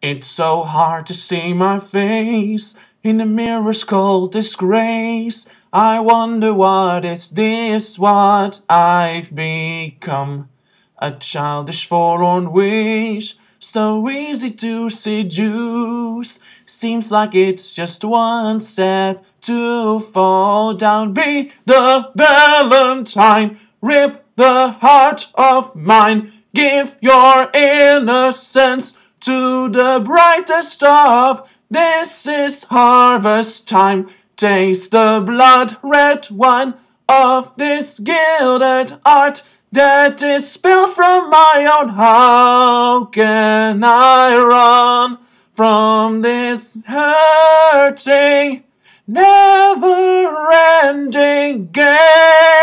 It's so hard to see my face in the mirror's cold disgrace. I wonder what is this, what I've become. A childish forlorn wish, so easy to seduce. Seems like it's just one step to fall down. Be the valentine, rip the heart of mine, give your innocence to the brightest star. This is harvest time. Taste the blood red wine of this gilded art that is spilled from my own. How can I run from this hurting, never ending game?